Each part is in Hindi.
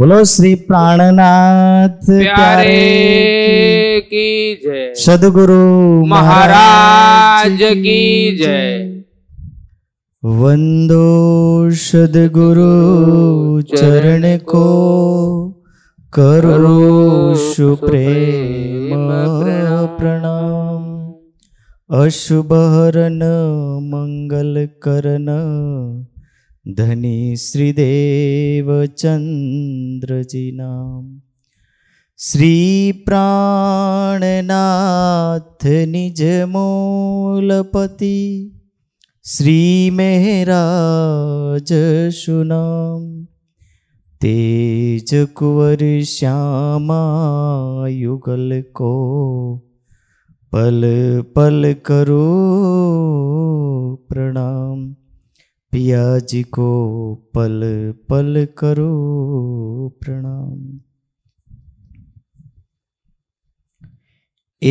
बोलो श्री प्राणनाथ प्यारे की जय सदगुरु महाराज की जय वंदो सदगुरु चरण को करोषु प्रेम प्रणाम अशुभ हरन मंगल करन ધની શ્રીદેવચંદ્રજીના શ્રી પ્રાણનાથ નિજ મૂલપતિ શ્રી મહેરાજ સુનામ तेज कुंवर श्यामा युगल को पल पल करो प्रणाम पिया जी को पल पल करो प्रणाम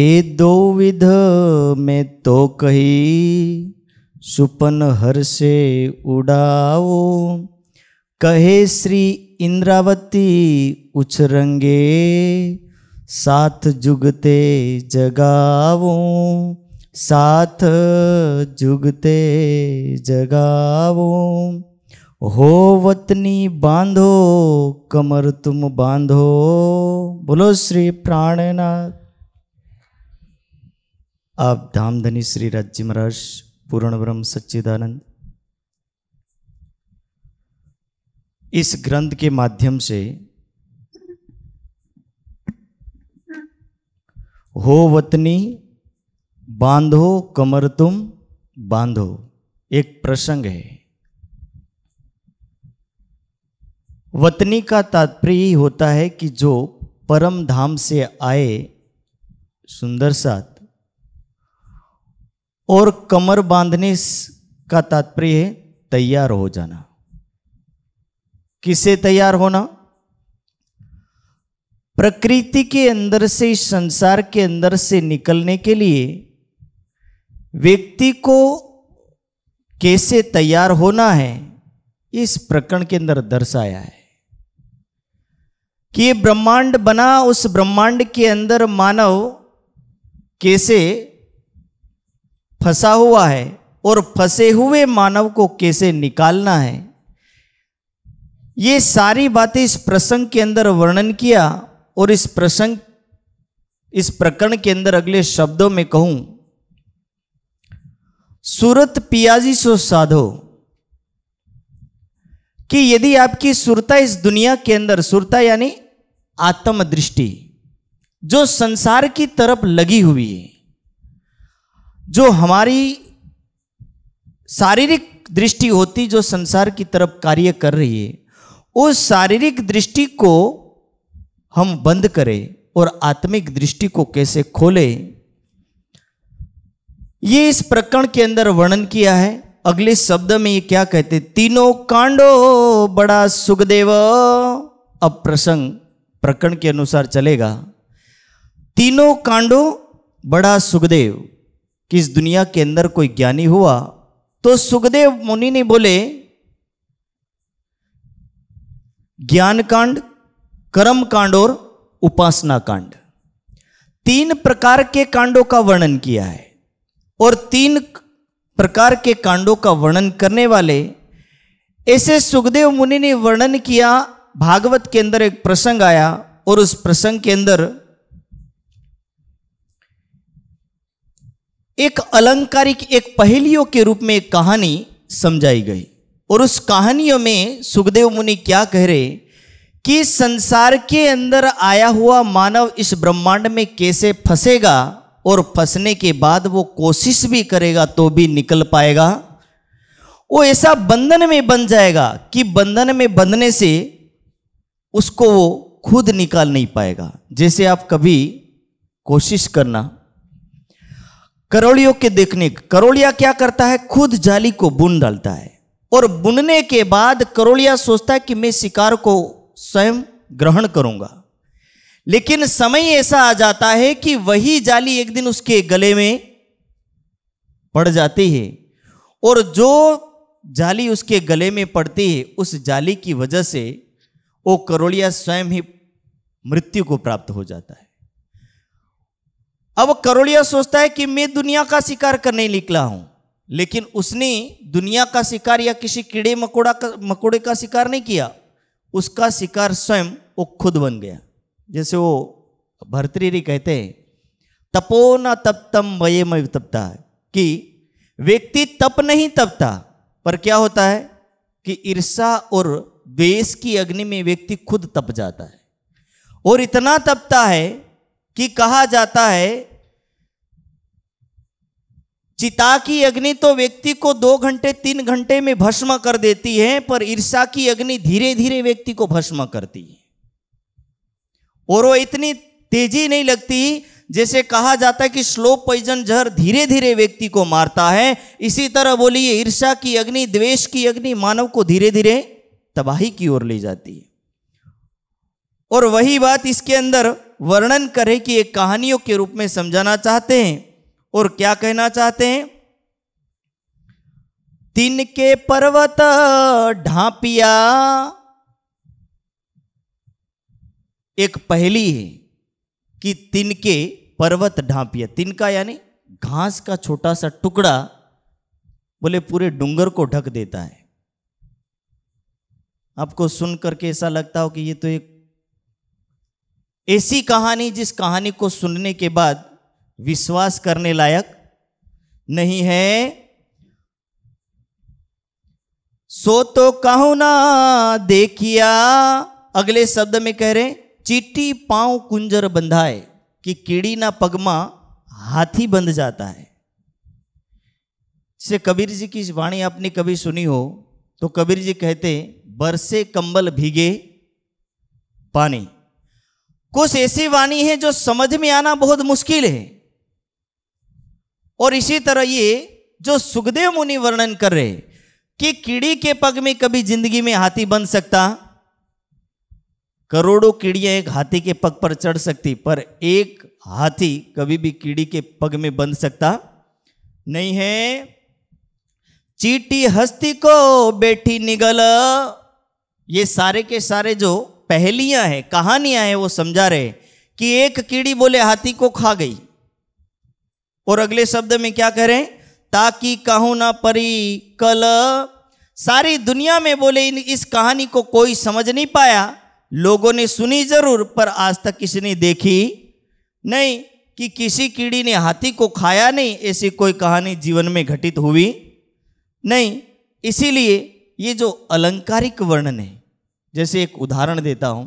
ए दो विध में तो कही सुपन हर से उड़ाओ कहे श्री इंद्रावती उछरंगे साथ जुगते जगाओ साथ जुगते जगावो हो वतनी बांधो कमर तुम बांधो बोलो श्री प्राणनाथ आप धामधनी श्री राज्य महाराज पूर्ण ब्रह्म सच्चिदानंद इस ग्रंथ के माध्यम से हो वतनी बांधो कमर तुम बांधो एक प्रसंग है वतनी का तात्पर्य होता है कि जो परम धाम से आए सुंदर साथ और कमर बांधने का तात्पर्य है तैयार हो जाना किसे तैयार होना प्रकृति के अंदर से संसार के अंदर से निकलने के लिए व्यक्ति को कैसे तैयार होना है इस प्रकरण के अंदर दर्शाया है कि ब्रह्मांड बना उस ब्रह्मांड के अंदर मानव कैसे फंसा हुआ है और फंसे हुए मानव को कैसे निकालना है ये सारी बातें इस प्रसंग के अंदर वर्णन किया और इस प्रसंग इस प्रकरण के अंदर अगले शब्दों में कहूं सूरत पियाजी सो साधो कि यदि आपकी सुरता इस दुनिया के अंदर सुरता यानी आत्मदृष्टि जो संसार की तरफ लगी हुई है जो हमारी शारीरिक दृष्टि होती जो संसार की तरफ कार्य कर रही है उस शारीरिक दृष्टि को हम बंद करें और आत्मिक दृष्टि को कैसे खोलें ये इस प्रकरण के अंदर वर्णन किया है अगले शब्द में ये क्या कहते तीनों कांडो बड़ा सुखदेव अब प्रसंग प्रकरण के अनुसार चलेगा तीनों कांडो बड़ा सुखदेव कि इस दुनिया के अंदर कोई ज्ञानी हुआ तो सुखदेव मुनि ने बोले ज्ञान कांड कर्म कांड और उपासना कांड तीन प्रकार के कांडों का वर्णन किया है और तीन प्रकार के कांडों का वर्णन करने वाले ऐसे सुखदेव मुनि ने वर्णन किया भागवत के अंदर एक प्रसंग आया और उस प्रसंग के अंदर एक अलंकारिक एक पहेलियों के रूप में एक कहानी समझाई गई और उस कहानियों में सुखदेव मुनि क्या कह रहे कि संसार के अंदर आया हुआ मानव इस ब्रह्मांड में कैसे फंसेगा और फंसने के बाद वो कोशिश भी करेगा तो भी निकल पाएगा वो ऐसा बंधन में बन जाएगा कि बंधन में बंधने से उसको वो खुद निकाल नहीं पाएगा जैसे आप कभी कोशिश करना करोड़ियों के देखने करोड़िया क्या करता है खुद जाली को बुन डालता है और बुनने के बाद करोड़िया सोचता है कि मैं शिकार को स्वयं ग्रहण करूंगा लेकिन समय ऐसा आ जाता है कि वही जाली एक दिन उसके गले में पड़ जाती है और जो जाली उसके गले में पड़ती है उस जाली की वजह से वो करोड़िया स्वयं ही मृत्यु को प्राप्त हो जाता है अब करोड़िया सोचता है कि मैं दुनिया का शिकार करने निकला हूं लेकिन उसने दुनिया का शिकार या किसी कीड़े मकोड़ा का मकोड़े का शिकार नहीं किया उसका शिकार स्वयं वो खुद बन गया जैसे वो भरतरी कहते हैं तपो न तप्तम वये में तपता है कि व्यक्ति तप नहीं तपता पर क्या होता है कि ईर्षा और द्वेष की अग्नि में व्यक्ति खुद तप जाता है और इतना तपता है कि कहा जाता है चिता की अग्नि तो व्यक्ति को दो घंटे तीन घंटे में भस्म कर देती है पर ईर्षा की अग्नि धीरे धीरे व्यक्ति को भस्म करती है और वो इतनी तेजी नहीं लगती जैसे कहा जाता है कि स्लो पॉइजन जहर धीरे धीरे व्यक्ति को मारता है इसी तरह बोलिए ईर्षा की अग्नि द्वेष की अग्नि मानव को धीरे धीरे तबाही की ओर ले जाती है और वही बात इसके अंदर वर्णन करे कि एक कहानियों के रूप में समझाना चाहते हैं और क्या कहना चाहते हैं तिनके पर्वत ढांपिया एक पहली है कि तिनके पर्वत ढांपिया तिनका यानी घास का छोटा सा टुकड़ा बोले पूरे डूंगर को ढक देता है आपको सुन करके ऐसा लगता हो कि ये तो एक ऐसी कहानी जिस कहानी को सुनने के बाद विश्वास करने लायक नहीं है सो तो कहू ना देखिया अगले शब्द में कह रहे चीटी पांव कुंजर बंधाए कि कीड़ी ना पगमा हाथी बंध जाता है जिसे कबीर जी की वाणी आपने कभी सुनी हो तो कबीर जी कहते बरसे कंबल भीगे पानी कुछ ऐसी वाणी है जो समझ में आना बहुत मुश्किल है और इसी तरह ये जो सुखदेव मुनि वर्णन कर रहे कि कीड़ी के पग में कभी जिंदगी में हाथी बन सकता करोड़ों कीड़ियां एक हाथी के पग पर चढ़ सकती पर एक हाथी कभी भी कीड़ी के पग में बंध सकता नहीं है चीटी हस्ती को बैठी निगल ये सारे के सारे जो पहलियां हैं कहानियां हैं वो समझा रहे कि एक कीड़ी बोले हाथी को खा गई और अगले शब्द में क्या करें ताकि कहूं ना परी कल सारी दुनिया में बोले इस कहानी को कोई समझ नहीं पाया लोगों ने सुनी जरूर पर आज तक किसी ने देखी नहीं कि किसी कीड़ी ने हाथी को खाया नहीं ऐसी कोई कहानी जीवन में घटित हुई नहीं इसीलिए ये जो अलंकारिक वर्णन है जैसे एक उदाहरण देता हूं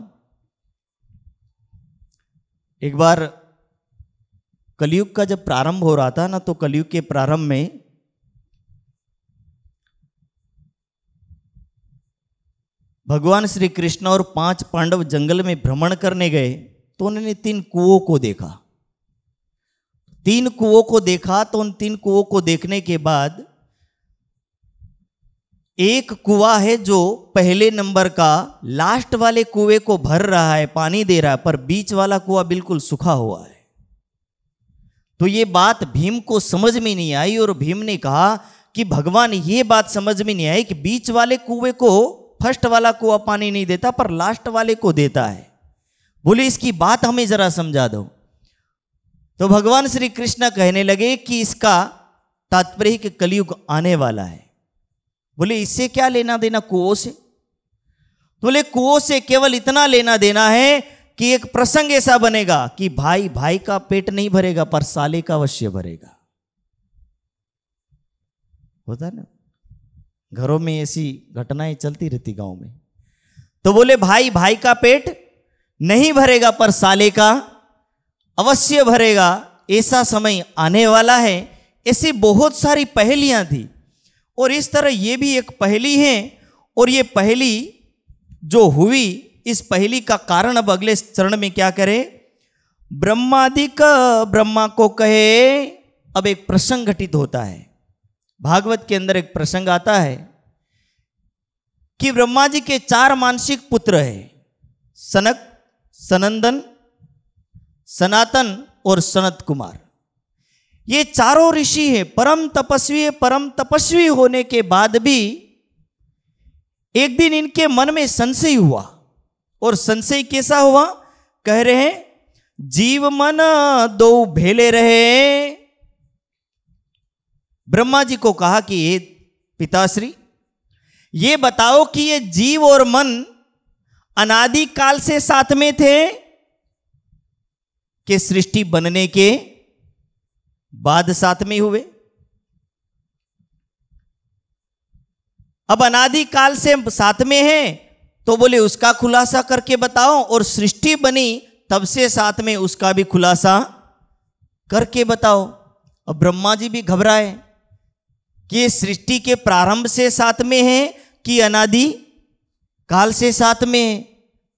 एक बार कलयुग का जब प्रारंभ हो रहा था ना तो कलयुग के प्रारंभ में भगवान श्री कृष्ण और पांच पांडव जंगल में भ्रमण करने गए तो उन्होंने तीन कुओं को देखा तीन कुओं को देखा तो उन तीन कुओं को देखने के बाद एक कुआ है जो पहले नंबर का लास्ट वाले कुएं को भर रहा है पानी दे रहा है पर बीच वाला कुआ बिल्कुल सूखा हुआ है तो ये बात भीम को समझ में नहीं आई और भीम ने कहा कि भगवान ये बात समझ में नहीं आई कि बीच वाले कुएं को फर्स्ट वाला कुआ पानी नहीं देता पर लास्ट वाले को देता है बोले इसकी बात हमें जरा समझा दो तो भगवान श्री कृष्ण कहने लगे कि इसका तात्पर्य कि कलयुग आने वाला है बोले इससे क्या लेना देना कुओं से बोले कुओं से केवल इतना लेना देना है कि एक प्रसंग ऐसा बनेगा कि भाई भाई का पेट नहीं भरेगा पर साले का अवश्य भरेगा होता ना घरों में ऐसी घटनाएं चलती रहती गांव में तो बोले भाई भाई का पेट नहीं भरेगा पर साले का अवश्य भरेगा ऐसा समय आने वाला है ऐसी बहुत सारी पहेलियां थी और इस तरह ये भी एक पहेली है और ये पहेली जो हुई इस पहेली का कारण अब अगले चरण में क्या करे ब्रह्मादिक ब्रह्मा को कहे अब एक प्रसंग घटित होता है भागवत के अंदर एक प्रसंग आता है कि ब्रह्मा जी के चार मानसिक पुत्र है सनक सनंदन सनातन और सनत कुमार ये चारों ऋषि हैं परम तपस्वी है परम तपस्वी होने के बाद भी एक दिन इनके मन में संशय हुआ और संशय कैसा हुआ कह रहे हैं जीव मन दो भेले रहे ब्रह्मा जी को कहा कि ये पिताश्री ये बताओ कि ये जीव और मन अनादि काल से साथ में थे कि सृष्टि बनने के बाद साथ में हुए अब अनादि काल से साथ में है तो बोले उसका खुलासा करके बताओ और सृष्टि बनी तब से साथ में उसका भी खुलासा करके बताओ अब ब्रह्मा जी भी घबराए कि सृष्टि के प्रारंभ से साथ में है कि अनादि काल से साथ में है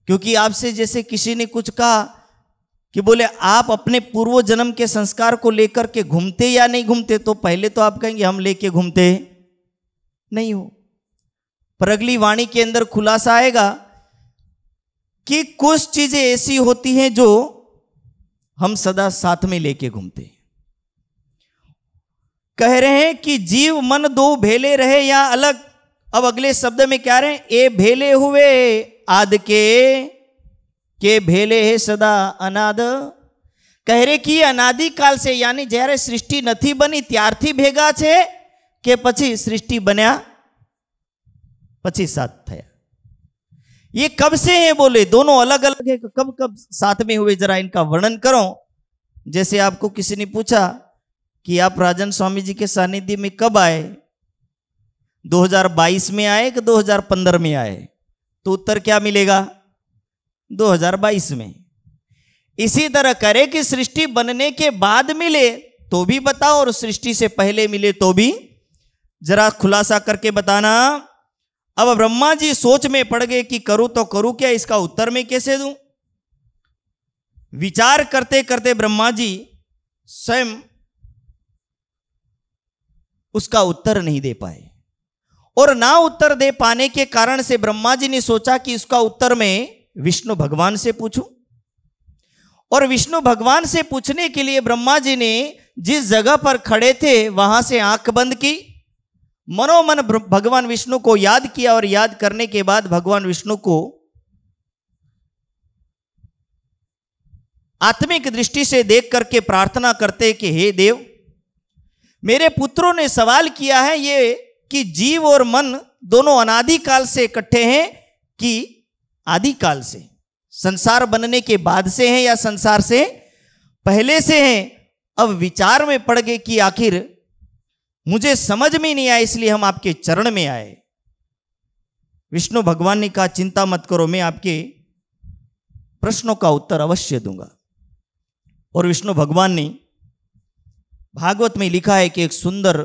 क्योंकि आपसे जैसे किसी ने कुछ कहा कि बोले आप अपने पूर्व जन्म के संस्कार को लेकर के घूमते या नहीं घूमते तो पहले तो आप कहेंगे हम लेके घूमते नहीं हो पर अगली वाणी के अंदर खुलासा आएगा कि कुछ चीजें ऐसी होती हैं जो हम सदा साथ में लेके घूमते कह रहे हैं कि जीव मन दो भेले रहे या अलग अब अगले शब्द में क्या रहे ए भेले हुए आद के के भेले है सदा अनाद कह रहे कि काल से यानी જ્યારે सृष्टि नहीं बनी त्यारथी भेगा छे के पची सृष्टि बनया पी साथ थे ये कब से है बोले दोनों अलग अलग है कब कब साथ में हुए जरा इनका वर्णन करो जैसे आपको किसी ने पूछा कि आप राजन स्वामी जी के सानिध्य में कब आए 2022 में आए कि 2015 में आए तो उत्तर क्या मिलेगा 2022 में इसी तरह करे कि सृष्टि बनने के बाद मिले तो भी बताओ और सृष्टि से पहले मिले तो भी जरा खुलासा करके बताना अब ब्रह्मा जी सोच में पड़ गए कि करूं तो करूं क्या इसका उत्तर मैं कैसे दूं विचार करते करते ब्रह्मा जी स्वयं उसका उत्तर नहीं दे पाए और ना उत्तर दे पाने के कारण से ब्रह्मा जी ने सोचा कि इसका उत्तर मैं विष्णु भगवान से पूछूं और विष्णु भगवान से पूछने के लिए ब्रह्मा जी ने जिस जगह पर खड़े थे वहां से आंख बंद की मनोमन भगवान विष्णु को याद किया और याद करने के बाद भगवान विष्णु को आत्मिक दृष्टि से देख करके प्रार्थना करते कि हे देव मेरे पुत्रों ने सवाल किया है ये कि जीव और मन दोनों अनादिकाल से इकट्ठे हैं कि आदिकाल से संसार बनने के बाद से हैं या संसार से पहले से हैं अब विचार में पड़ गए कि आखिर मुझे समझ में नहीं आया इसलिए हम आपके चरण में आए विष्णु भगवान ने कहा चिंता मत करो मैं आपके प्रश्नों का उत्तर अवश्य दूंगा और विष्णु भगवान ने भागवत में लिखा है कि एक सुंदर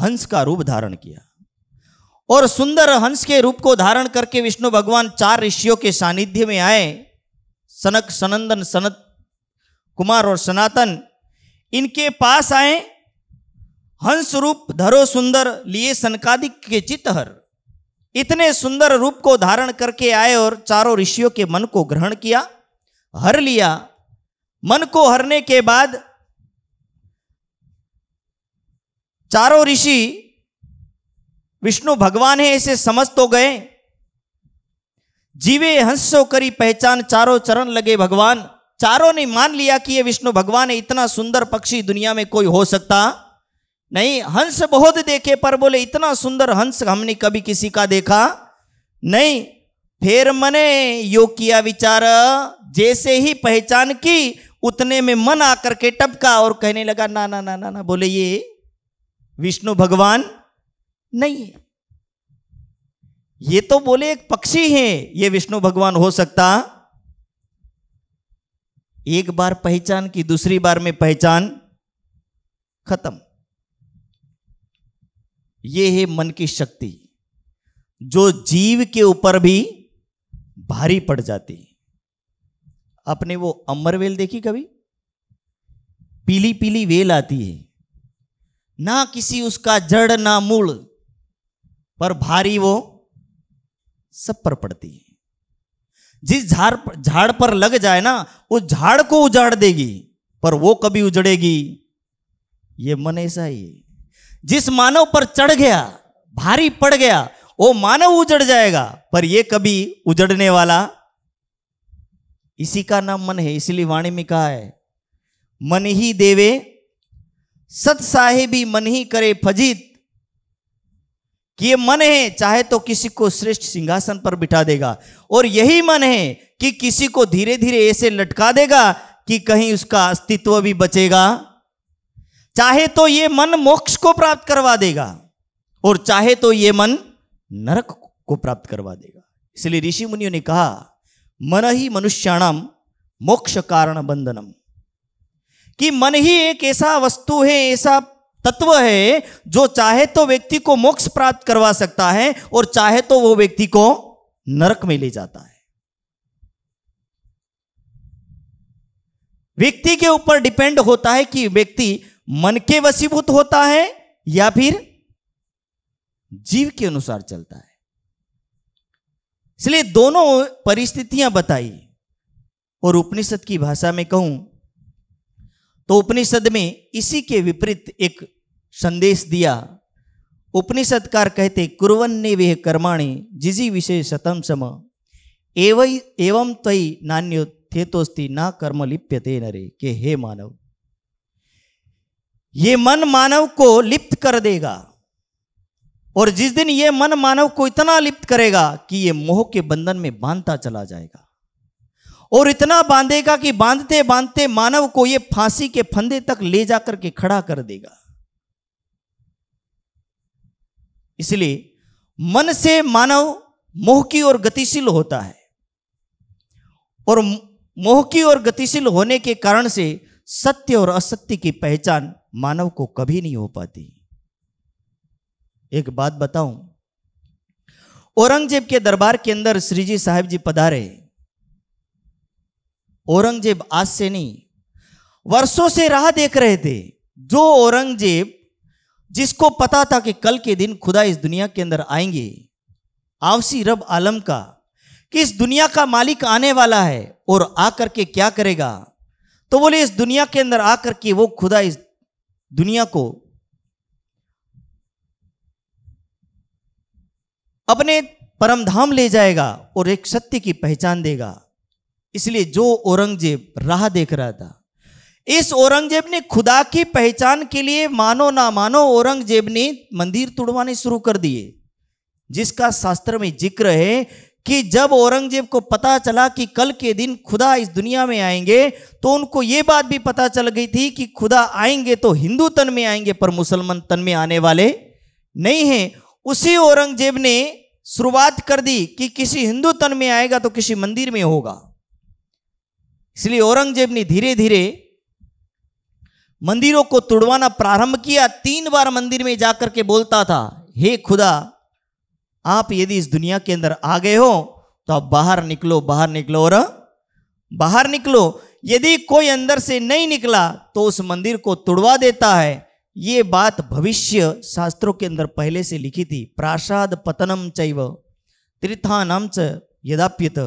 हंस का रूप धारण किया और सुंदर हंस के रूप को धारण करके विष्णु भगवान चार ऋषियों के सानिध्य में आए सनक सनंदन सनत कुमार और सनातन इनके पास आए हंस रूप धरो सुंदर लिए सनकादिक के चितहर इतने सुंदर रूप को धारण करके आए और चारों ऋषियों के मन को ग्रहण किया हर लिया मन को हरने के बाद चारों ऋषि विष्णु भगवान है ऐसे समझ तो गए जीवे हंसो करी पहचान चारों चरण लगे भगवान चारों ने मान लिया कि ये विष्णु भगवान है इतना सुंदर पक्षी दुनिया में कोई हो सकता नहीं हंस बहुत देखे पर बोले इतना सुंदर हंस हमने कभी किसी का देखा नहीं फिर मने यो किया विचार जैसे ही पहचान की उतने में मन आकर के टपका और कहने लगा ना ना ना ना ना बोले ये विष्णु भगवान नहीं है ये तो बोले एक पक्षी है ये विष्णु भगवान हो सकता एक बार पहचान की दूसरी बार में पहचान खत्म ये है मन की शक्ति जो जीव के ऊपर भी भारी पड़ जाती आपने वो अमर वेल देखी कभी पीली पीली वेल आती है ना किसी उसका जड़ ना मूल पर भारी वो सब पर पड़ती है जिस झाड़ झाड़ पर लग जाए ना उस झाड़ को उजाड़ देगी पर वो कभी उजड़ेगी ये मन ऐसा ही जिस मानव पर चढ़ गया भारी पड़ गया वो मानव उजड़ जाएगा पर ये कभी उजड़ने वाला इसी का नाम मन है इसलिए वाणी में कहा है मन ही देवे सत साहेबी मन ही करे फजीत कि ये मन है चाहे तो किसी को श्रेष्ठ सिंहासन पर बिठा देगा और यही मन है कि किसी को धीरे धीरे ऐसे लटका देगा कि कहीं उसका अस्तित्व भी बचेगा चाहे तो ये मन मोक्ष को प्राप्त करवा देगा और चाहे तो ये मन नरक को प्राप्त करवा देगा इसलिए ऋषि मुनियों ने कहा मन ही मनुष्याणाम मोक्ष कारण बंधनम कि मन ही एक ऐसा वस्तु है ऐसा तत्व है जो चाहे तो व्यक्ति को मोक्ष प्राप्त करवा सकता है और चाहे तो वो व्यक्ति को नरक में ले जाता है व्यक्ति के ऊपर डिपेंड होता है कि व्यक्ति मन के वसीभूत होता है या फिर जीव के अनुसार चलता है इसलिए दोनों परिस्थितियां बताई और उपनिषद की भाषा में कहूं तो उपनिषद में इसी के विपरीत एक संदेश दिया उपनिषदकार कहते कुरवन्ने वेह कर्माणी जिजी विषय शतम सम एवं तय नान्यो थेतोस्ति ना कर्म लिप्यते नरे के हे मानव ये मन मानव को लिप्त कर देगा और जिस दिन ये मन मानव को इतना लिप्त करेगा कि ये मोह के बंधन में बांधता चला जाएगा और इतना बांधेगा कि बांधते बांधते मानव को यह फांसी के फंदे तक ले जाकर के खड़ा कर देगा इसलिए मन से मानव मोह की ओर गतिशील होता है और मोह की ओर गतिशील होने के कारण से सत्य और असत्य की पहचान मानव को कभी नहीं हो पाती एक बात बताऊं औरंगजेब के दरबार के अंदर श्रीजी साहेब जी पधारे औरंगजेब आज से नहीं वर्षों से राह देख रहे थे जो औरंगजेब जिसको पता था कि कल के दिन खुदा इस दुनिया के अंदर आएंगे आवसी रब आलम का कि इस दुनिया का मालिक आने वाला है और आकर के क्या करेगा तो बोले इस दुनिया के अंदर आकर के वो खुदा इस दुनिया को अपने परमधाम ले जाएगा और एक सत्य की पहचान देगा इसलिए जो औरंगजेब राह देख रहा था इस औरंगजेब ने खुदा की पहचान के लिए मानो ना मानो औरंगजेब ने मंदिर तोड़वाने शुरू कर दिए जिसका शास्त्र में जिक्र है कि जब औरंगजेब को पता चला कि कल के दिन खुदा इस दुनिया में आएंगे तो उनको ये बात भी पता चल गई थी कि खुदा आएंगे तो हिंदू तन में आएंगे पर मुसलमान तन में आने वाले नहीं हैं उसी औरंगजेब ने शुरुआत कर दी कि किसी हिंदू तन में आएगा तो किसी मंदिर में होगा इसलिए औरंगजेब ने धीरे धीरे मंदिरों को तोड़वाना प्रारंभ किया तीन बार मंदिर में जाकर के बोलता था हे खुदा आप यदि इस दुनिया के अंदर आ गए हो तो आप बाहर निकलो बाहर निकलो और बाहर निकलो यदि कोई अंदर से नहीं निकला तो उस मंदिर को तोड़वा देता है ये बात भविष्य शास्त्रों के अंदर पहले से लिखी थी प्रासाद पतनम चैव तीर्थानम च यदाप्यत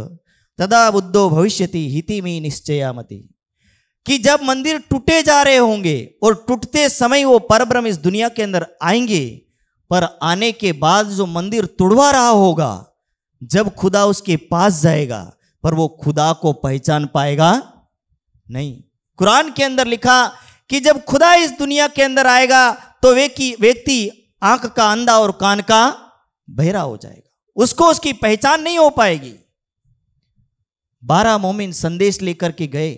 तदा बुद्धो भविष्य हिति में निश्चया मति कि जब मंदिर टूटे जा रहे होंगे और टूटते समय वो परब्रह्म इस दुनिया के अंदर आएंगे पर आने के बाद जो मंदिर तुड़वा रहा होगा जब खुदा उसके पास जाएगा पर वो खुदा को पहचान पाएगा नहीं कुरान के अंदर लिखा कि जब खुदा इस दुनिया के अंदर आएगा तो वे की व्यक्ति आंख का अंधा और कान का बहरा हो जाएगा उसको उसकी पहचान नहीं हो पाएगी बारह मोमिन संदेश लेकर के गए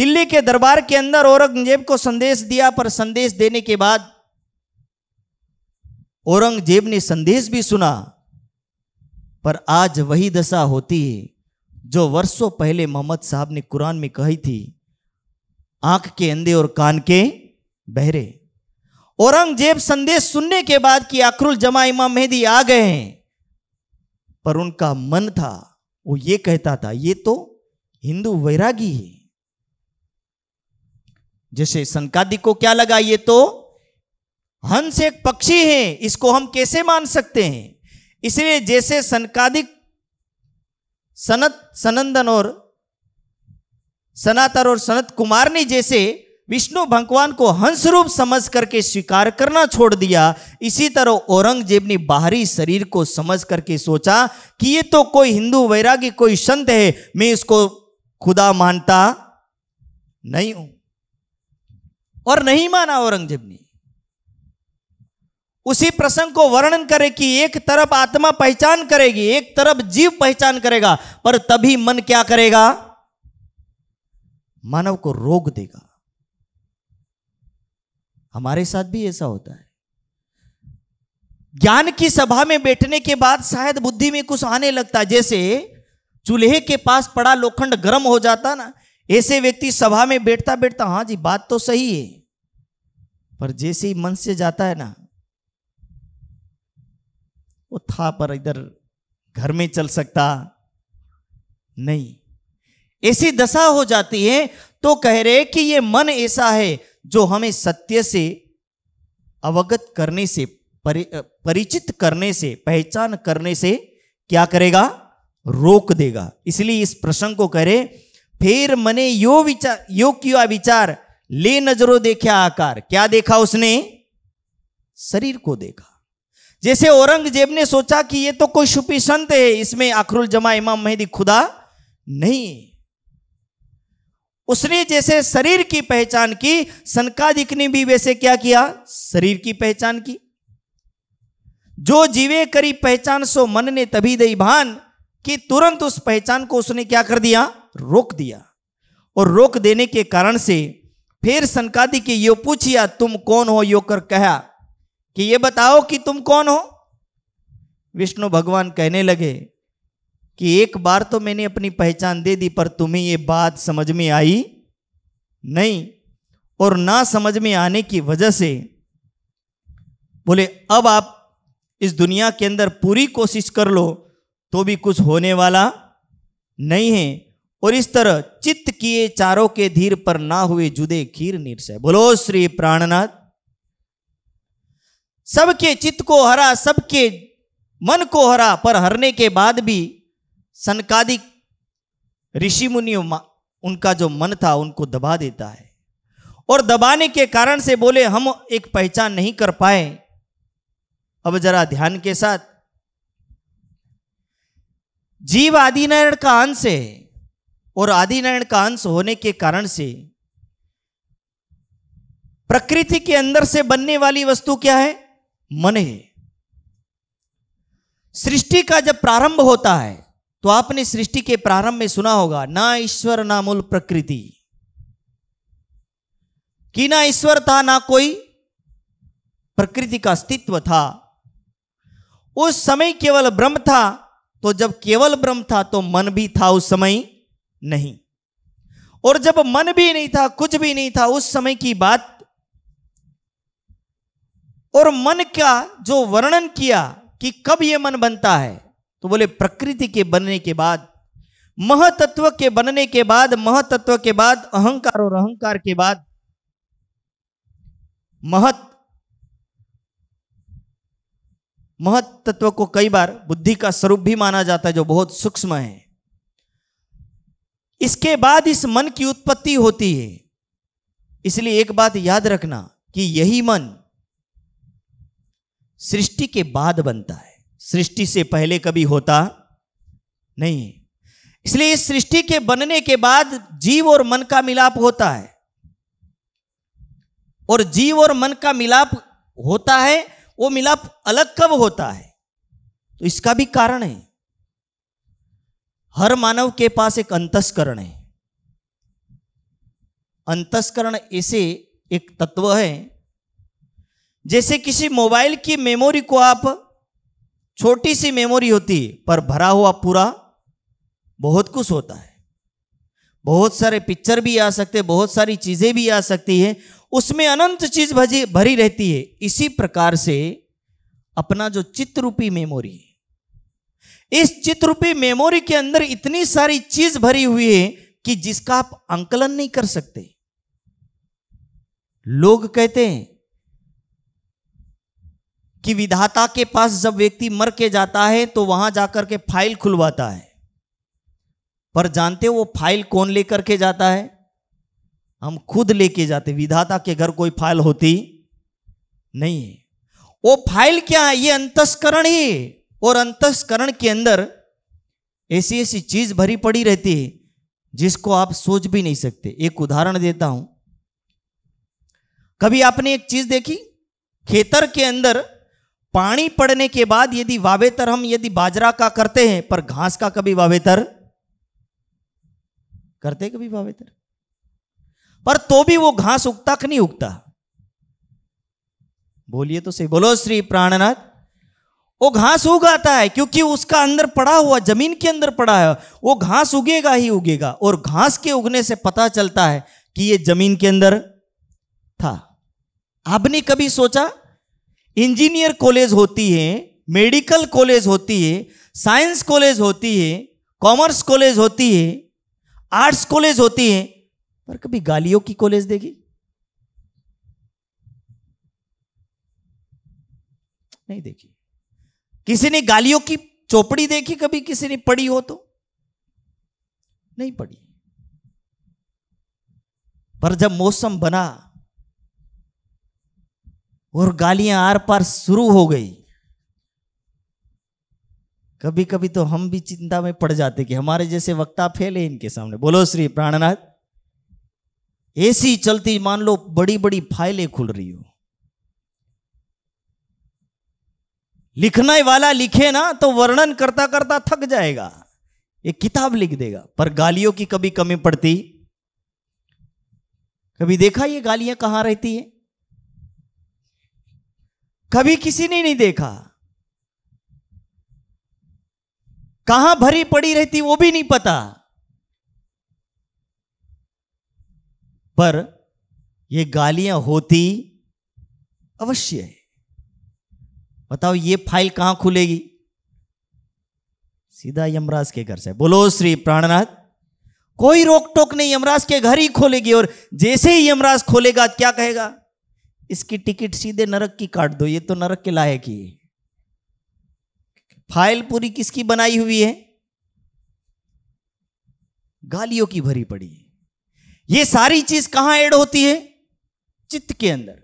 दिल्ली के दरबार के अंदर औरंगजेब को संदेश दिया पर संदेश देने के बाद औरंगजेब ने संदेश भी सुना पर आज वही दशा होती है जो वर्षों पहले मोहम्मद साहब ने कुरान में कही थी आंख के अंधे और कान के बहरे औरंगजेब संदेश सुनने के बाद कि आक्रुल जमा इमाम मेहदी आ गए हैं पर उनका मन था वो ये कहता था ये तो हिंदू वैरागी है जैसे संकादिक को क्या लगा ये तो हंस एक पक्षी है इसको हम कैसे मान सकते हैं इसलिए जैसे सनकादिक सनत सनंदन और सनातन और सनत कुमार ने जैसे विष्णु भगवान को हंस रूप समझ करके स्वीकार करना छोड़ दिया इसी तरह औरंगजेब ने बाहरी शरीर को समझ करके सोचा कि ये तो कोई हिंदू वैरागी कोई संत है मैं इसको खुदा मानता नहीं हूं और नहीं माना औरंगजेब ने उसी प्रसंग को वर्णन करे कि एक तरफ आत्मा पहचान करेगी एक तरफ जीव पहचान करेगा पर तभी मन क्या करेगा मानव को रोग देगा हमारे साथ भी ऐसा होता है ज्ञान की सभा में बैठने के बाद शायद बुद्धि में कुछ आने लगता है जैसे चूल्हे के पास पड़ा लोखंड गर्म हो जाता ना ऐसे व्यक्ति सभा में बैठता बैठता हाँ जी बात तो सही है पर जैसे ही मन से जाता है ना वो था पर इधर घर में चल सकता नहीं ऐसी दशा हो जाती है तो कह रहे कि ये मन ऐसा है जो हमें सत्य से अवगत करने से परि, परिचित करने से पहचान करने से क्या करेगा रोक देगा इसलिए इस प्रसंग को करे फिर मने यो विचार यो क्यों विचार ले नजरों देखा आकार क्या देखा उसने शरीर को देखा जैसे औरंगजेब ने सोचा कि ये तो कोई छुपी संत है इसमें अखरुल जमा इमाम मेहदी खुदा नहीं उसने जैसे शरीर की पहचान की सनकादिक ने भी वैसे क्या किया शरीर की पहचान की जो जीवे करी पहचान सो मन ने तभी दई भान कि तुरंत उस पहचान को उसने क्या कर दिया रोक दिया और रोक देने के कारण से फिर सनकादि के यो पूछिया तुम कौन हो यो कर कहा कि ये बताओ कि तुम कौन हो विष्णु भगवान कहने लगे कि एक बार तो मैंने अपनी पहचान दे दी पर तुम्हें ये बात समझ में आई नहीं और ना समझ में आने की वजह से बोले अब आप इस दुनिया के अंदर पूरी कोशिश कर लो तो भी कुछ होने वाला नहीं है और इस तरह चित्त किए चारों के धीर पर ना हुए जुदे खीर निर्सय बोलो श्री प्राणनाथ सबके चित्त को हरा सबके मन को हरा पर हरने के बाद भी सनकादिक ऋषि मुनियों उनका जो मन था उनको दबा देता है और दबाने के कारण से बोले हम एक पहचान नहीं कर पाए अब जरा ध्यान के साथ जीव आदिनारायण का अंश है और आदिनारायण का अंश होने के कारण से प्रकृति के अंदर से बनने वाली वस्तु क्या है मन है सृष्टि का जब प्रारंभ होता है तो आपने सृष्टि के प्रारंभ में सुना होगा ना ईश्वर ना मूल प्रकृति कि ना ईश्वर था ना कोई प्रकृति का अस्तित्व था उस समय केवल ब्रह्म था तो जब केवल ब्रह्म था तो मन भी था उस समय नहीं और जब मन भी नहीं था कुछ भी नहीं था उस समय की बात और मन का जो वर्णन किया कि कब यह मन बनता है तो बोले प्रकृति के बनने के बाद महतत्व के बनने के बाद महतत्व के बाद अहंकार और अहंकार के बाद महत महतत्व को कई बार बुद्धि का स्वरूप भी माना जाता है जो बहुत सूक्ष्म है इसके बाद इस मन की उत्पत्ति होती है इसलिए एक बात याद रखना कि यही मन सृष्टि के बाद बनता है सृष्टि से पहले कभी होता नहीं इसलिए इस सृष्टि के बनने के बाद जीव और मन का मिलाप होता है और जीव और मन का मिलाप होता है वो मिलाप अलग कब होता है तो इसका भी कारण है हर मानव के पास एक अंतस्करण है अंतस्करण ऐसे एक तत्व है जैसे किसी मोबाइल की मेमोरी को आप छोटी सी मेमोरी होती है पर भरा हुआ पूरा बहुत कुछ होता है बहुत सारे पिक्चर भी आ सकते बहुत सारी चीज़ें भी आ सकती है उसमें अनंत चीज़ भजी भरी रहती है इसी प्रकार से अपना जो चित्रूपी मेमोरी है इस चित्रूपी मेमोरी के अंदर इतनी सारी चीज़ भरी हुई है कि जिसका आप आंकलन नहीं कर सकते लोग कहते हैं कि विधाता के पास जब व्यक्ति मर के जाता है तो वहां जाकर के फाइल खुलवाता है पर जानते हो वो फाइल कौन लेकर के जाता है हम खुद लेके जाते विधाता के घर कोई फाइल होती नहीं है वो फाइल क्या है ये अंतस्करण ही और अंतस्करण के अंदर ऐसी ऐसी चीज भरी पड़ी रहती है जिसको आप सोच भी नहीं सकते एक उदाहरण देता हूं कभी आपने एक चीज देखी खेतर के अंदर पानी पड़ने के बाद यदि वावेतर हम यदि बाजरा का करते हैं पर घास का कभी वावेतर करते कभी वावेतर पर तो भी वो घास उगता कि नहीं उगता बोलिए तो सही बोलो श्री प्राणनाथ वो घास उगाता है क्योंकि उसका अंदर पड़ा हुआ जमीन के अंदर पड़ा है वो घास उगेगा ही उगेगा और घास के उगने से पता चलता है कि ये जमीन के अंदर था आपने कभी सोचा इंजीनियर कॉलेज होती है मेडिकल कॉलेज होती है साइंस कॉलेज होती है कॉमर्स कॉलेज होती है आर्ट्स कॉलेज होती है पर कभी गालियों की कॉलेज देगी नहीं देखी किसी ने गालियों की चौपड़ी देखी कभी किसी ने पढ़ी हो तो नहीं पढ़ी पर जब मौसम बना और गालियां आर पार शुरू हो गई कभी कभी तो हम भी चिंता में पड़ जाते कि हमारे जैसे वक्ता फैले इनके सामने बोलो श्री प्राणनाथ ऐसी चलती मान लो बड़ी बड़ी फाइलें खुल रही हो लिखने वाला लिखे ना तो वर्णन करता करता थक जाएगा एक किताब लिख देगा पर गालियों की कभी कमी पड़ती कभी देखा ये गालियां कहां रहती है कभी किसी ने नहीं देखा कहां भरी पड़ी रहती वो भी नहीं पता पर ये गालियां होती अवश्य है बताओ ये फाइल कहां खुलेगी सीधा यमराज के घर से बोलो श्री प्राणनाथ कोई रोक टोक नहीं यमराज के घर ही खोलेगी और जैसे ही यमराज खोलेगा क्या कहेगा इसकी टिकट सीधे नरक की काट दो ये तो नरक के लायक ही फाइल पूरी किसकी बनाई हुई है गालियों की भरी पड़ी है ये सारी चीज कहां ऐड होती है चित्त के अंदर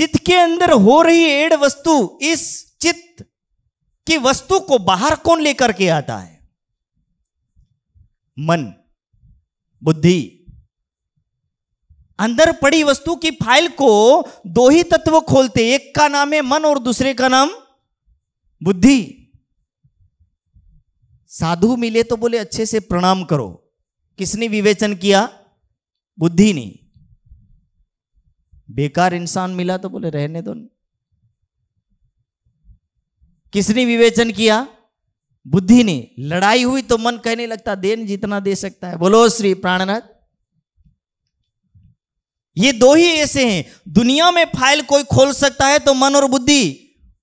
चित्त के अंदर हो रही एड वस्तु इस चित्त की वस्तु को बाहर कौन लेकर के आता है मन बुद्धि अंदर पड़ी वस्तु की फाइल को दो ही तत्व खोलते एक का नाम है मन और दूसरे का नाम बुद्धि साधु मिले तो बोले अच्छे से प्रणाम करो किसने विवेचन किया बुद्धि ने बेकार इंसान मिला तो बोले रहने दो किसने विवेचन किया बुद्धि ने लड़ाई हुई तो मन कहने लगता देन जितना दे सकता है बोलो श्री प्राणनाथ ये दो ही ऐसे हैं दुनिया में फाइल कोई खोल सकता है तो मन और बुद्धि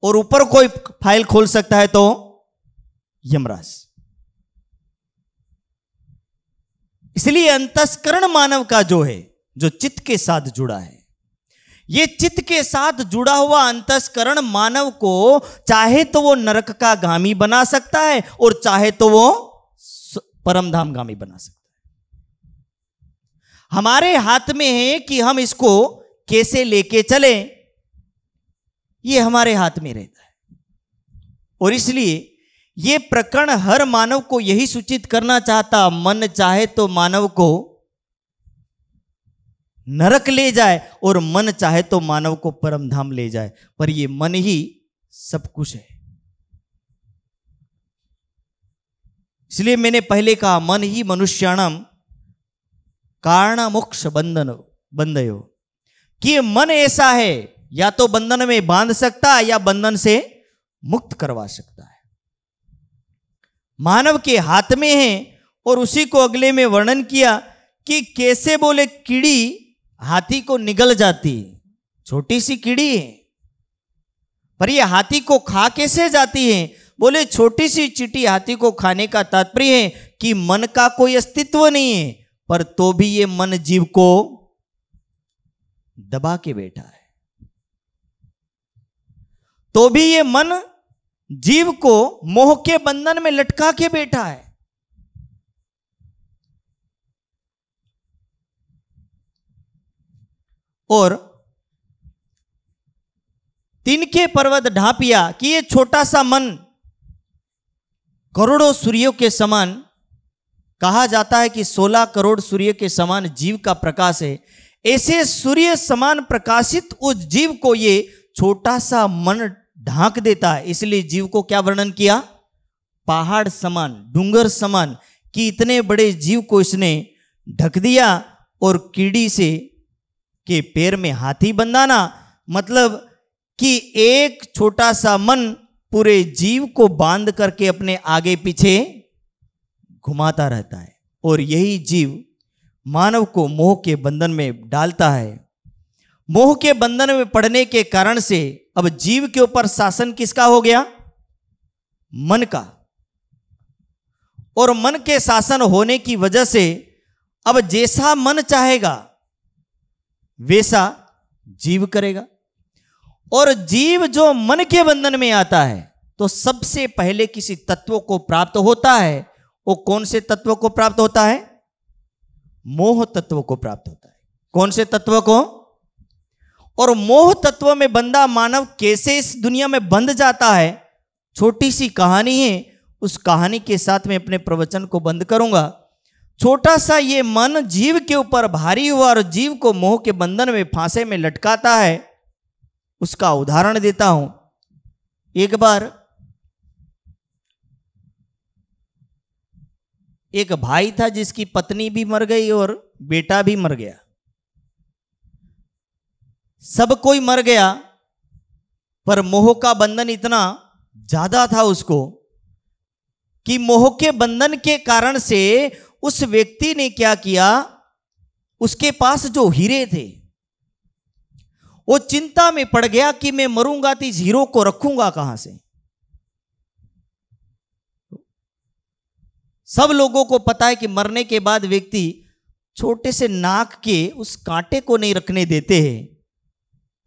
और ऊपर कोई फाइल खोल सकता है तो यमराज इसलिए अंतस्करण मानव का जो है जो चित्त के साथ जुड़ा है ये चित्त के साथ जुड़ा हुआ अंतस्करण मानव को चाहे तो वो नरक का गामी बना सकता है और चाहे तो वो परमधाम गामी बना सकता है हमारे हाथ में है कि हम इसको कैसे लेके चले ये हमारे हाथ में रहता है और इसलिए ये प्रकरण हर मानव को यही सूचित करना चाहता मन चाहे तो मानव को नरक ले जाए और मन चाहे तो मानव को परमधाम ले जाए पर ये मन ही सब कुछ है इसलिए मैंने पहले कहा मन ही मनुष्याणम कारण मोक्ष बंधन बंधयो कि मन ऐसा है या तो बंधन में बांध सकता है या बंधन से मुक्त करवा सकता है मानव के हाथ में है और उसी को अगले में वर्णन किया कि कैसे बोले कीड़ी हाथी को निगल जाती छोटी सी कीड़ी है पर यह हाथी को खा कैसे जाती है बोले छोटी सी चिटी हाथी को खाने का तात्पर्य है कि मन का कोई अस्तित्व नहीं है पर तो भी ये मन जीव को दबा के बैठा है तो भी ये मन जीव को मोह के बंधन में लटका के बैठा है और तिनके पर्वत ढापिया कि ये छोटा सा मन करोड़ों सूर्यों के समान कहा जाता है कि 16 करोड़ सूर्य के समान जीव का प्रकाश है ऐसे सूर्य समान प्रकाशित उस जीव को ये छोटा सा मन ढांक देता है इसलिए जीव को क्या वर्णन किया पहाड़ समान डूंगर समान कि इतने बड़े जीव को इसने ढक दिया और कीड़ी से के पैर में हाथी बंधाना मतलब कि एक छोटा सा मन पूरे जीव को बांध करके अपने आगे पीछे घुमाता रहता है और यही जीव मानव को मोह के बंधन में डालता है मोह के बंधन में पड़ने के कारण से अब जीव के ऊपर शासन किसका हो गया मन का और मन के शासन होने की वजह से अब जैसा मन चाहेगा वैसा जीव करेगा और जीव जो मन के बंधन में आता है तो सबसे पहले किसी तत्व को प्राप्त होता है वो कौन से तत्व को प्राप्त होता है मोह तत्व को प्राप्त होता है कौन से तत्व को और मोह तत्व में बंदा मानव कैसे इस दुनिया में बंध जाता है छोटी सी कहानी है उस कहानी के साथ में अपने प्रवचन को बंद करूंगा छोटा सा ये मन जीव के ऊपर भारी हुआ और जीव को मोह के बंधन में फांसे में लटकाता है उसका उदाहरण देता हूं एक बार एक भाई था जिसकी पत्नी भी मर गई और बेटा भी मर गया सब कोई मर गया पर मोह का बंधन इतना ज्यादा था उसको कि मोह के बंधन के कारण से उस व्यक्ति ने क्या किया उसके पास जो हीरे थे वो चिंता में पड़ गया कि मैं मरूंगा तो इस हीरो को रखूंगा कहां से सब लोगों को पता है कि मरने के बाद व्यक्ति छोटे से नाक के उस कांटे को नहीं रखने देते हैं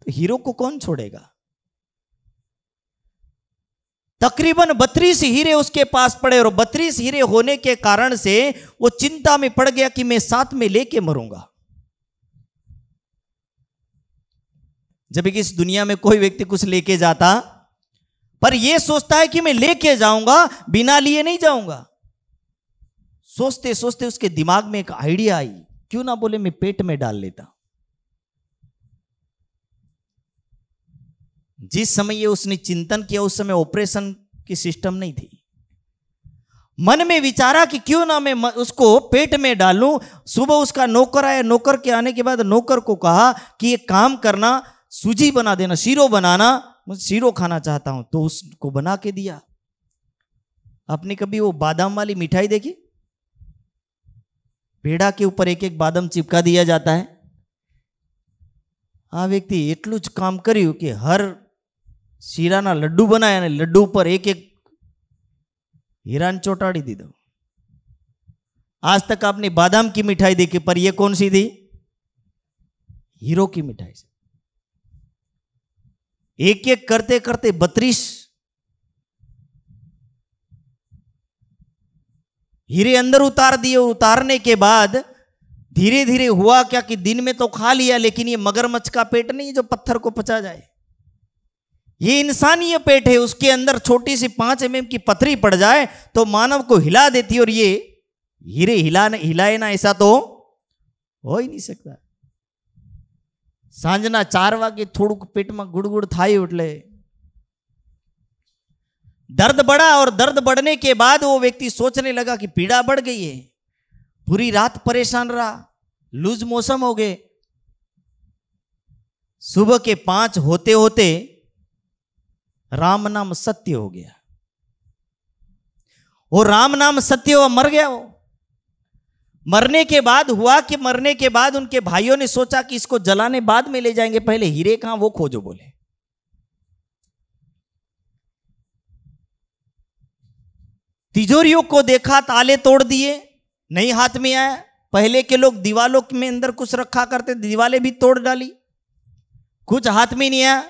तो हीरो को कौन छोड़ेगा तकरीबन बत्तीस हीरे उसके पास पड़े और बत्तीस हीरे होने के कारण से वो चिंता में पड़ गया कि मैं साथ में लेके मरूंगा जब इस दुनिया में कोई व्यक्ति कुछ लेके जाता पर यह सोचता है कि मैं लेके जाऊंगा बिना लिए नहीं जाऊंगा सोचते सोचते उसके दिमाग में एक आइडिया आई क्यों ना बोले मैं पेट में डाल लेता जिस समय ये उसने चिंतन किया उस समय ऑपरेशन की सिस्टम नहीं थी मन में विचारा कि क्यों ना मैं उसको पेट में डालूं सुबह उसका नौकर आया नौकर के आने के बाद नौकर को कहा कि ये काम करना सूजी बना देना शीरो बनाना मैं शीरो खाना चाहता हूं तो उसको बना के दिया आपने कभी वो बादाम वाली मिठाई देखी पेड़ा के ऊपर एक एक बादम चिपका दिया जाता है आ व्यक्ति एटलू काम करू हर शीरा लड्डू बनाया लड्डू पर एक एक हीरा चौटाड़ी दीद आज तक आपने बादाम की मिठाई देखी पर ये कौन सी थी हीरो की मिठाई एक एक करते करते बत्तीस हीरे अंदर उतार दिए और उतारने के बाद धीरे धीरे हुआ क्या कि दिन में तो खा लिया लेकिन ये मगरमच्छ का पेट नहीं जो पत्थर को पचा जाए ये इंसानीय पेट है उसके अंदर छोटी सी पांच एम की पथरी पड़ जाए तो मानव को हिला देती और ये हीरे हिला न, हिलाए ना ऐसा तो हो ही नहीं सकता चार वागे थोड़क पेट में गुड़गुड़ थाई उठले दर्द बढ़ा और दर्द बढ़ने के बाद वो व्यक्ति सोचने लगा कि पीड़ा बढ़ गई है पूरी रात परेशान रहा लूज मौसम हो गए सुबह के पांच होते होते राम नाम सत्य हो गया वो राम नाम सत्य हो मर गया वो मरने के बाद हुआ कि मरने के बाद उनके भाइयों ने सोचा कि इसको जलाने बाद में ले जाएंगे पहले हीरे कहां वो खोजो बोले तिजोरियों को देखा ताले तोड़ दिए नहीं हाथ में आया पहले के लोग दीवालों में अंदर कुछ रखा करते दीवाले भी तोड़ डाली कुछ हाथ में नहीं आया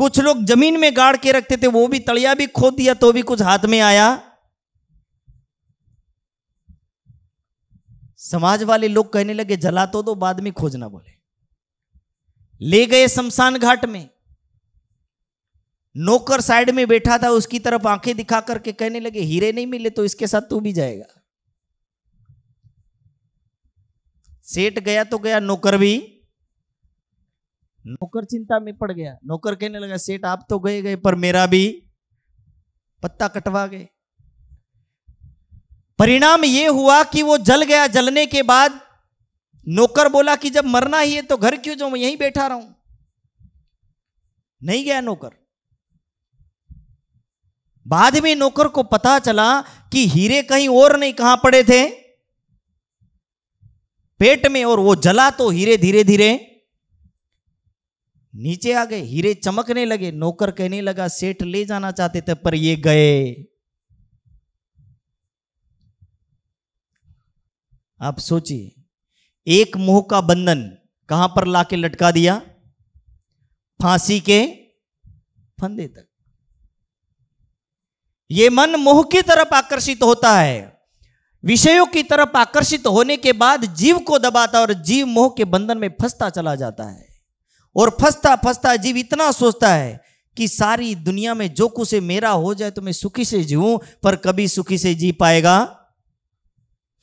कुछ लोग जमीन में गाड़ के रखते थे वो भी तड़िया भी खोद दिया तो भी कुछ हाथ में आया समाज वाले लोग कहने लगे जला तो दो बाद में खोजना बोले ले गए शमशान घाट में नौकर साइड में बैठा था उसकी तरफ आंखें दिखा करके कहने लगे हीरे नहीं मिले तो इसके साथ तू भी जाएगा सेठ गया तो गया नौकर भी नौकर चिंता में पड़ गया नौकर कहने लगा सेठ आप तो गए गए पर मेरा भी पत्ता कटवा गए परिणाम ये हुआ कि वो जल गया जलने के बाद नौकर बोला कि जब मरना ही है तो घर क्यों जाऊं यहीं बैठा रहा हूं नहीं गया नौकर बाद में नौकर को पता चला कि हीरे कहीं और नहीं कहां पड़े थे पेट में और वो जला तो हीरे धीरे धीरे नीचे आ गए हीरे चमकने लगे नौकर कहने लगा सेठ ले जाना चाहते थे पर ये गए आप सोचिए एक मोह का बंधन कहां पर लाके लटका दिया फांसी के फंदे तक ये मन मोह की तरफ आकर्षित होता है विषयों की तरफ आकर्षित होने के बाद जीव को दबाता और जीव मोह के बंधन में फंसता चला जाता है और फंसता फंसता जीव इतना सोचता है कि सारी दुनिया में जो कुछ मेरा हो जाए तो मैं सुखी से जीव पर कभी सुखी से जी पाएगा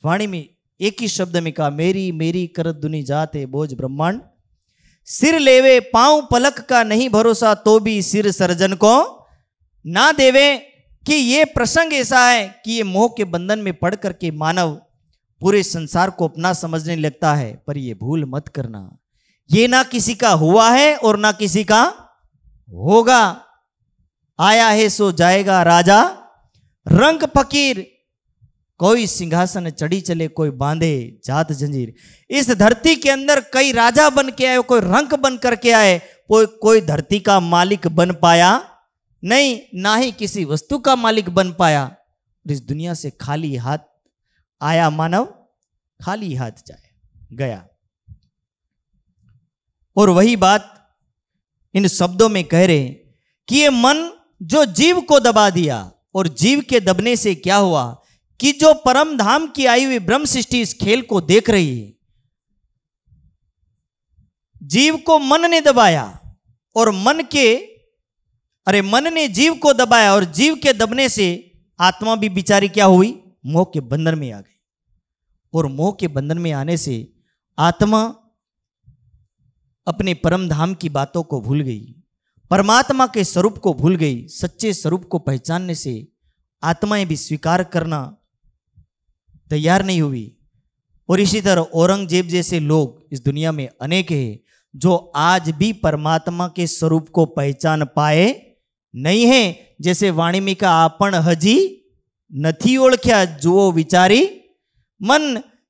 वाणी में एक ही शब्द में कहा मेरी मेरी करत दुनी जाते बोझ ब्रह्मांड सिर लेवे पांव पलक का नहीं भरोसा तो भी सिर सर्जन को ना देवे कि ये प्रसंग ऐसा है कि ये मोह के बंधन में पड़ करके मानव पूरे संसार को अपना समझने लगता है पर ये भूल मत करना ये ना किसी का हुआ है और ना किसी का होगा आया है सो जाएगा राजा रंग फकीर कोई सिंहासन चढ़ी चले कोई बांधे जात जंजीर इस धरती के अंदर कई राजा बन के आए कोई रंक बन करके आए कोई कोई धरती का मालिक बन पाया नहीं ना ही किसी वस्तु का मालिक बन पाया इस दुनिया से खाली हाथ आया मानव खाली हाथ जाए गया और वही बात इन शब्दों में कह रहे कि ये मन जो जीव को दबा दिया और जीव के दबने से क्या हुआ कि जो परम धाम की आई हुई ब्रह्म सृष्टि इस खेल को देख रही है जीव को मन ने दबाया और मन के अरे मन ने जीव को दबाया और जीव के दबने से आत्मा भी बिचारी क्या हुई मोह के बंधन में आ गई और मोह के बंधन में आने से आत्मा अपने परम धाम की बातों को भूल गई परमात्मा के स्वरूप को भूल गई सच्चे स्वरूप को पहचानने से आत्माएं भी स्वीकार करना तैयार नहीं हुई और इसी तरह औरंगजेब जैसे लोग इस दुनिया में अनेक हैं जो आज भी परमात्मा के स्वरूप को पहचान पाए નહીં હે જેસે વાણિમિકા આપણ हजी નથી ओळख्या जो विचारी मन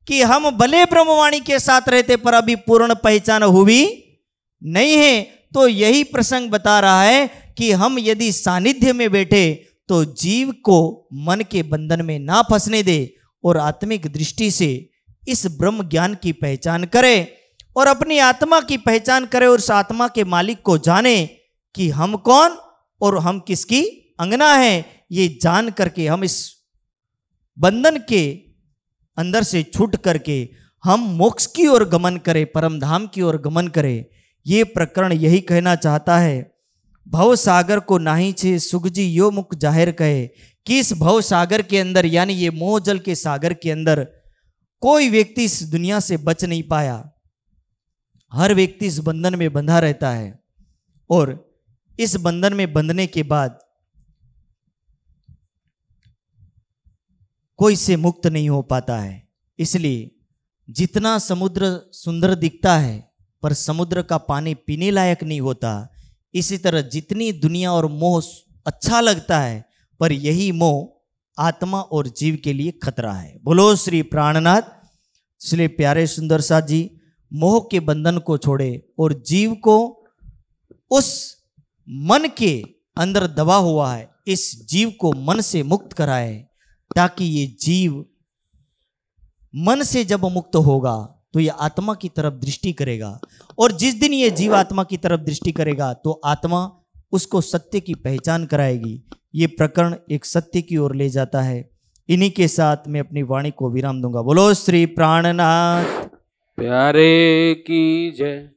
कि हम भले ब्रह्मवाणी के साथ रहते पर अभी पूर्ण पहचान हुई नहीं है तो यही प्रसंग बता रहा है कि हम यदि सानिध्य में बैठे तो जीव को मन के बंधन में ना फंसने दे और आत्मिक दृष्टि से इस ब्रह्म ज्ञान की पहचान करे और अपनी आत्मा की पहचान करे और उस आत्मा के मालिक को जाने कि हम कौन और हम किसकी अंगना है ये जान करके हम इस बंधन के अंदर से छूट करके हम मोक्ष की ओर गमन करें परम धाम की ओर गमन करें ये प्रकरण यही कहना चाहता है भव सागर को नाही छे सुगजी यो मुख जाहिर कहे कि इस भव सागर के अंदर यानी ये मोह जल के सागर के अंदर कोई व्यक्ति इस दुनिया से बच नहीं पाया हर व्यक्ति इस बंधन में बंधा रहता है और इस बंधन में बंधने के बाद कोई से मुक्त नहीं हो पाता है इसलिए जितना समुद्र सुंदर दिखता है पर समुद्र का पानी पीने लायक नहीं होता इसी तरह जितनी दुनिया और मोह अच्छा लगता है पर यही मोह आत्मा और जीव के लिए खतरा है बोलो श्री प्राणनाथ इसलिए प्यारे सुंदर साथ जी मोह के बंधन को छोड़े और जीव को उस मन के अंदर दबा हुआ है इस जीव को मन से मुक्त कराए ताकि ये जीव मन से जब मुक्त होगा तो ये आत्मा की तरफ दृष्टि करेगा और जिस दिन ये जीव आत्मा की तरफ दृष्टि करेगा तो आत्मा उसको सत्य की पहचान कराएगी ये प्रकरण एक सत्य की ओर ले जाता है इन्हीं के साथ मैं अपनी वाणी को विराम दूंगा बोलो श्री प्राणनाथ प्यारे की जय